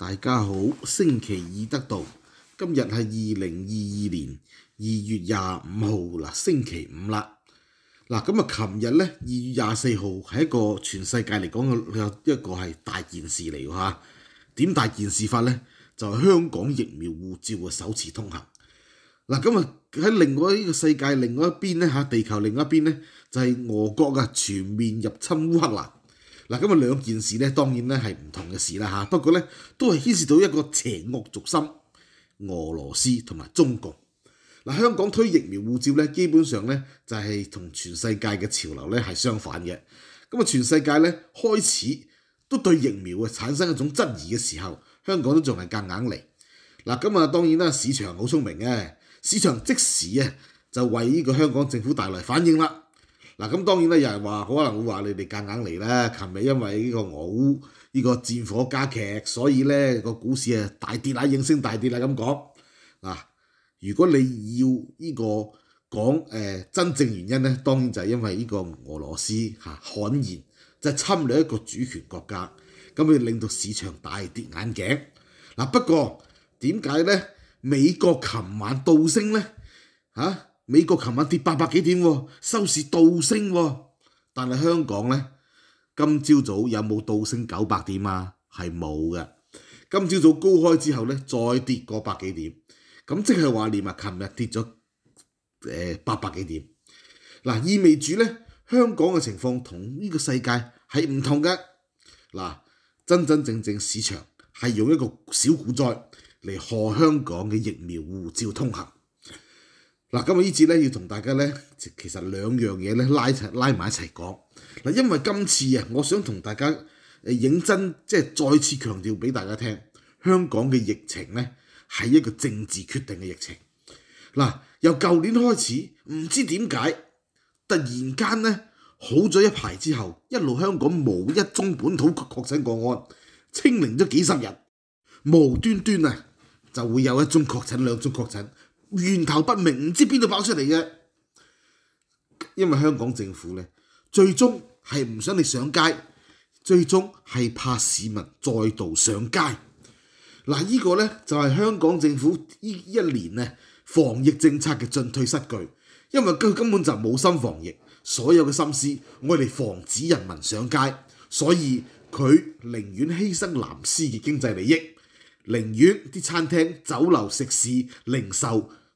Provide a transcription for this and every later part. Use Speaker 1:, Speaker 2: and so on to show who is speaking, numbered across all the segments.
Speaker 1: 大家好，星期二得到，今日系二零二二年二月廿五号啦，星期五啦。嗱，咁啊，琴日咧，二月廿四号系一个全世界嚟讲嘅一个系大件事嚟吓。点大件事法咧？就系香港疫苗护照嘅首次通行。嗱，咁啊喺另外呢个世界另外一边咧吓，地球另外一边咧就系俄国啊全面入侵乌克兰。嗱，咁啊兩件事咧，當然咧係唔同嘅事啦嚇。不過咧，都係牽涉到一個邪惡逐心。俄羅斯同埋中共。嗱，香港推疫苗護照咧，基本上咧就係同全世界嘅潮流咧係相反嘅。咁啊，全世界咧開始都對疫苗啊產生一種質疑嘅時候，香港都仲係夾硬嚟。嗱，咁啊當然啦，市場好聰明嘅，市場即使啊就為呢個香港政府帶來反應啦。嗱，咁當然咧，有人話可能會話你哋夾硬嚟啦。琴日因為呢個俄烏呢個戰火加劇，所以咧個股市啊大跌啦，應聲大跌啦咁講。嗱，如果你要呢個講誒真正原因咧，當然就係因為呢個俄羅斯嚇，罕即就侵略一個主權國家，咁咪令到市場大跌眼鏡。嗱，不過點解咧美國琴晚倒升咧嚇？美國琴晚跌八百幾點，收市倒升，但係香港呢，今朝早有冇倒升九百點啊？係冇嘅。今朝早高開之後呢，再跌過百幾點，咁即係話連埋琴日跌咗誒八百幾點，嗱意味住呢，香港嘅情況同呢個世界係唔同嘅。嗱，真真正正市場係用一個小股災嚟賀香港嘅疫苗護照通行。嗱，今日呢次咧要同大家咧，其實兩樣嘢咧拉齊拉埋一齊講。嗱，因為今次啊，我想同大家誒認真，即係再次強調俾大家聽，香港嘅疫情咧係一個政治決定嘅疫情。嗱，由舊年開始，唔知點解突然間咧好咗一排之後，一路香港冇一宗本土確診個案，清零咗幾十日，無端端啊就會有一宗確診，兩宗確診。源头不明，唔知邊度爆出嚟嘅。因為香港政府咧，最終係唔想你上街，最終係怕市民再度上街。嗱，依個咧就係香港政府依一年咧防疫政策嘅進退失據。因為佢根本就冇心防疫，所有嘅心思我哋防止人民上街，所以佢寧願犧牲藍絲嘅經濟利益，寧願啲餐廳、酒樓、食肆、零售。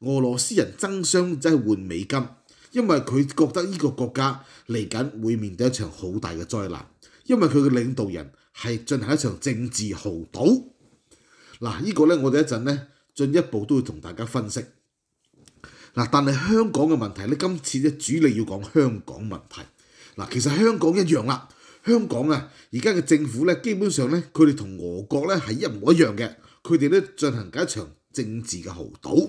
Speaker 1: 俄羅斯人爭相即係換美金，因為佢覺得呢個國家嚟緊會面對一場好大嘅災難，因為佢嘅領導人係進行一場政治豪賭。嗱，呢個咧我哋一陣咧進一步都會同大家分析。嗱，但係香港嘅問題咧，今次咧主力要講香港問題。嗱，其實香港一樣啦，香港啊而家嘅政府咧，基本上咧佢哋同俄國咧係一模一樣嘅，佢哋咧進行緊一場政治嘅豪賭。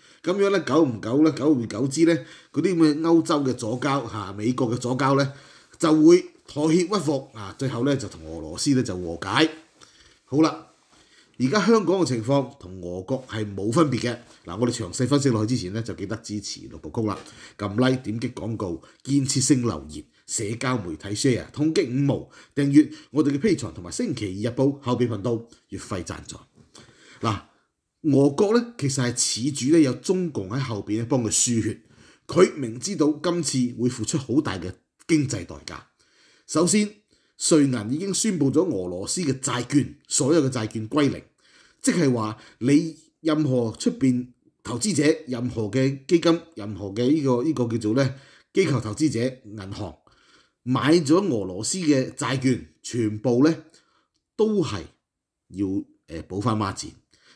Speaker 1: 咁樣咧，久唔久咧，久而久之咧，嗰啲咁嘅歐洲嘅左交嚇，美國嘅左交咧，就會妥協屈服啊！最後咧就同俄羅斯咧就和解。好啦，而家香港嘅情況同俄國係冇分別嘅。嗱，我哋詳細分析落去之前咧，就記得支持六部曲啦！撳 Like、點擊廣告、建設性留言、社交媒體 Share、痛擊五毛、訂閱我哋嘅披 r 同埋星期二日報後備頻道月費贊助。嗱。俄國咧其實係始主咧，有中共喺後邊咧幫佢輸血。佢明知道今次會付出好大嘅經濟代價。首先，瑞銀已經宣布咗俄羅斯嘅債券，所有嘅債券歸零，即係話你任何出邊投資者、任何嘅基金、任何嘅呢個呢個叫做咧機構投資者、銀行買咗俄羅斯嘅債券，全部咧都係要誒補翻孖錢。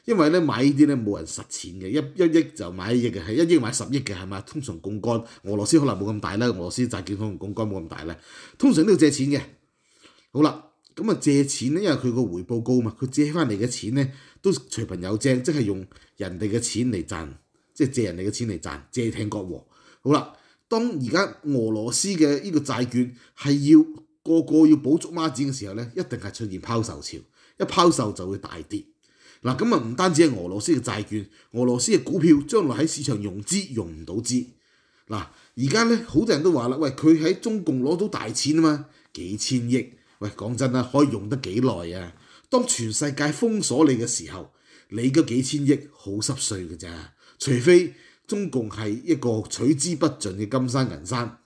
Speaker 1: 因為咧買呢啲咧冇人實錢嘅，一一億就買一億嘅，係一億買十億嘅係嘛？通常貢幹，俄羅斯可能冇咁大啦，俄羅斯債券可能貢幹冇咁大啦。通常都要借錢嘅。好啦，咁啊借錢咧，因為佢個回報高嘛，佢借翻嚟嘅錢咧都隨朋友借，即係用人哋嘅錢嚟賺，即係借人哋嘅錢嚟賺，借聽國和。好啦，當而家俄羅斯嘅呢個債券係要個個要補足孖展嘅時候咧，一定係出現拋售潮，一拋售就會大跌。嗱，咁啊唔單止係俄羅斯嘅債券，俄羅斯嘅股票將來喺市場融資融唔到資。嗱，而家咧好多人都話啦，喂，佢喺中共攞到大錢啊嘛，幾千億。喂，講真啦，可以用得幾耐啊？當全世界封鎖你嘅時候，你嗰幾千億好濕碎嘅啫。除非中共係一個取之不盡嘅金山銀山，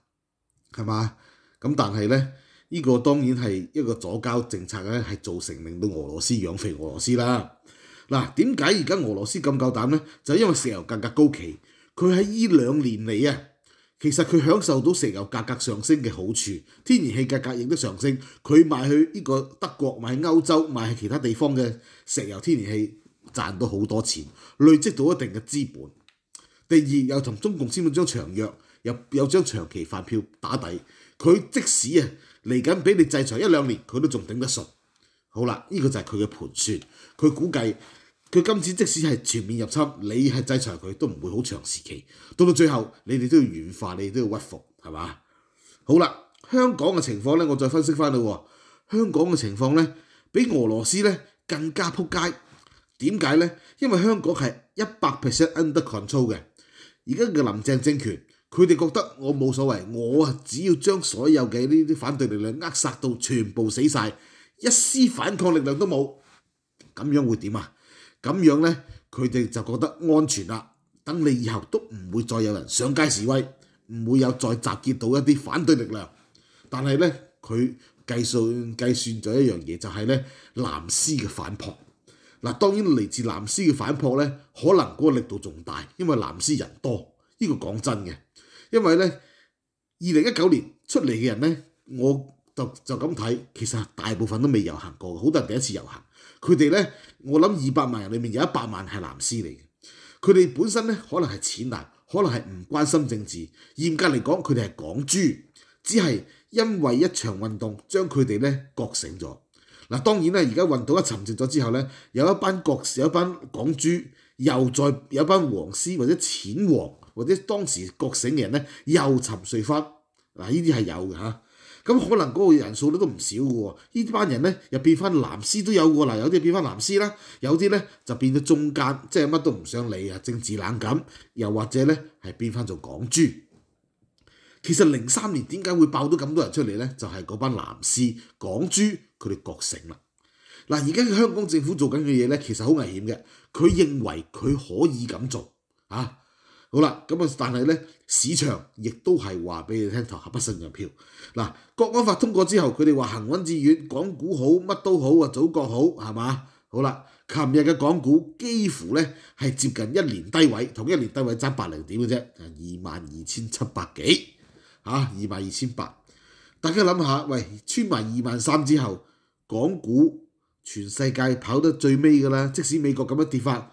Speaker 1: 係嘛？咁但係咧，呢個當然係一個左交政策咧，係造成令到俄羅斯養肥俄羅斯啦。嗱，點解而家俄羅斯咁夠膽呢？就因為石油價格高企，佢喺依兩年嚟啊，其實佢享受到石油價格上升嘅好處，天然氣價格亦都上升，佢賣去呢個德國賣去歐洲賣去其他地方嘅石油天然氣賺到好多錢，累積到一定嘅資本。第二又同中共簽咗張長約，有有張長期飯票打底，佢即使啊嚟緊俾你制裁一兩年，佢都仲頂得順。好啦，呢個就係佢嘅盤算，佢估計。佢今次即使係全面入侵，你係制裁佢都唔會好長時期。到到最後，你哋都要軟化，你哋都要屈服，係嘛？好啦，香港嘅情況呢，我再分析返啦喎。香港嘅情況呢，比俄羅斯呢更加撲街。點解呢？因為香港係一百 percent under control 嘅。而家嘅林鄭政權，佢哋覺得我冇所謂，我只要將所有嘅呢啲反對力量扼殺到全部死晒，一絲反抗力量都冇，咁樣會點啊？咁樣咧，佢哋就覺得安全啦。等你以後都唔會再有人上街示威，唔會有再集結到一啲反對力量。但係咧，佢計算計算咗一樣嘢，就係咧藍絲嘅反撲。嗱，當然嚟自藍絲嘅反撲咧，可能嗰個力度仲大，因為藍絲人多。呢個講真嘅，因為咧，二零一九年出嚟嘅人咧，我就就咁睇，其實大部分都未遊行過，好多人第一次遊行。佢哋咧，我諗二百萬人裏面有一百萬係藍絲嚟嘅。佢哋本身咧可能係淺藍，可能係唔關心政治。嚴格嚟講，佢哋係港豬，只係因為一場運動將佢哋咧覺醒咗。嗱當然啦，而家運動一沉寂咗之後咧，有一班覺有班港豬，又再有一班黃絲或者淺黃或者當時覺醒嘅人咧，又沉睡翻。嗱呢啲係有嘅咁可能嗰個人數咧都唔少嘅喎，呢班人咧又變翻藍絲都有喎，嗱，有啲變翻藍絲啦，有啲咧就變咗中間，即係乜都唔想理啊，政治冷感，又或者咧係變翻做港豬。其實零三年點解會爆到咁多人出嚟咧？就係嗰班藍絲、港豬佢哋覺醒啦。嗱，而家香港政府做緊嘅嘢咧，其實好危險嘅，佢認為佢可以咁做啊。好啦，咁啊，但係咧，市場亦都係話俾你聽，投下不信任票。嗱，國安法通過之後，佢哋話行穩志遠，港股好乜都好啊，祖國好，係嘛？好啦，琴日嘅港股幾乎咧係接近一年低位，同一年低位爭百零點嘅啫，二萬二千七百幾嚇，二萬二千八。大家諗下，喂，穿埋二萬三之後，港股全世界跑得最尾㗎啦，即使美國咁樣跌法。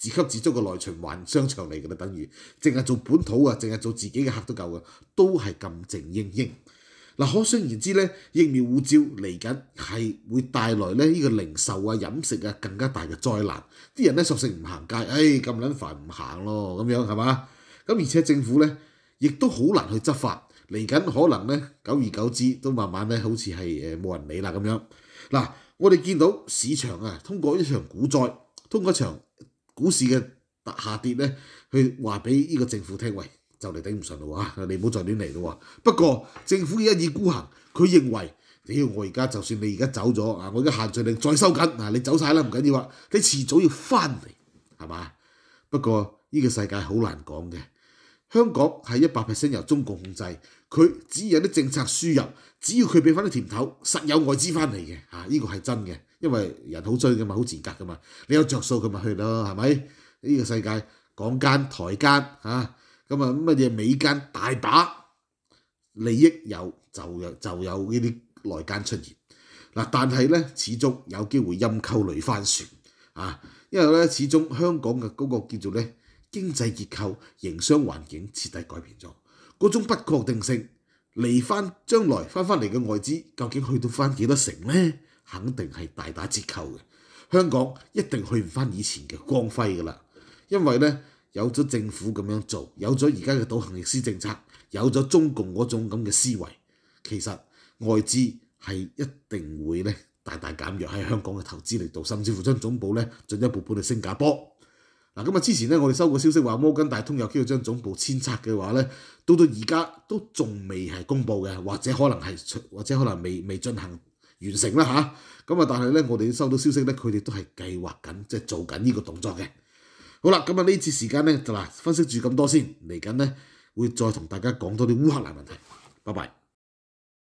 Speaker 1: 自給自足嘅內循環商場嚟嘅啦，等於淨係做本土啊，淨係做自己嘅客都夠嘅，都係咁靜英英。嗱，可想而知咧，疫苗護照嚟緊係會帶來咧呢個零售啊、飲食啊更加大嘅災難。啲人咧索性唔行街，唉咁撚煩唔行咯，咁樣係嘛？咁而且政府咧亦都好難去執法，嚟緊可能咧久而久之都慢慢咧好似係誒冇人理啦咁樣。嗱，我哋見到市場啊，通過一場股災，通過一場。股市嘅下跌咧，去話俾呢個政府聽，喂，就嚟頂唔順啦喎，你唔好再亂嚟啦喎。不過政府嘅一意孤行，佢認為，屌我而家就算你而家走咗啊，我而家限聚令再收緊啊，你走曬啦唔緊要啊，你遲早要翻嚟，係嘛？不過呢個世界好難講嘅，香港係一百 percent 由中共控制，佢只要有啲政策輸入，只要佢俾翻啲甜頭，實有外資翻嚟嘅，嚇呢個係真嘅。因為人好追嘅嘛，好自格嘅嘛，你有着數佢咪去咯，係咪？呢個世界港奸台奸嚇，咁啊乜嘢美奸大把利益有就就有呢啲內奸出現嗱，但係咧始終有機會陰溝裏翻船啊！因為咧始終香港嘅嗰個叫做咧經濟結構營商環境徹底改變咗，嗰種不確定性嚟翻，將來翻翻嚟嘅外資究竟去到翻幾多成咧？肯定係大打折扣嘅，香港一定去唔翻以前嘅光輝噶啦，因為咧有咗政府咁樣做，有咗而家嘅導行逆施政策，有咗中共嗰種咁嘅思維，其實外資係一定會咧大大減弱喺香港嘅投資力度，甚至乎將總部咧進一步搬去新加坡。嗱，咁啊之前咧我哋收過消息話摩根大通有機會將總部遷拆嘅話咧，到到而家都仲未係公布嘅，或者可能係或者可能未未進行。完成啦嚇，咁啊但係咧，我哋收到消息咧，佢哋都係計劃緊，即係做緊呢個動作嘅。好啦，咁啊呢次時間咧就嗱分析住咁多先，嚟緊咧會再同大家講多啲烏克蘭問題。拜拜。